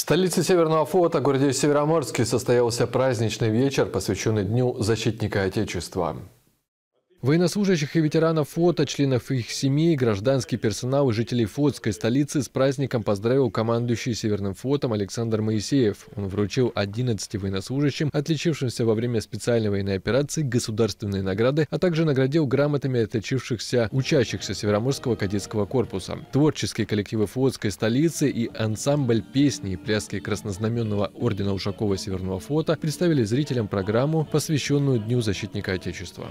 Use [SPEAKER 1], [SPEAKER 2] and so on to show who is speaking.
[SPEAKER 1] В столице Северного флота, городе Североморске, состоялся праздничный вечер, посвященный Дню защитника Отечества. Военнослужащих и ветеранов флота, членов их семей, гражданский персонал и жителей флотской столицы с праздником поздравил командующий Северным флотом Александр Моисеев. Он вручил 11 военнослужащим, отличившимся во время специальной военной операции, государственные награды, а также наградил грамотами отличившихся учащихся Североморского кадетского корпуса. Творческие коллективы флотской столицы и ансамбль песни и пляски Краснознаменного ордена Ушакова Северного флота представили зрителям программу, посвященную Дню защитника Отечества.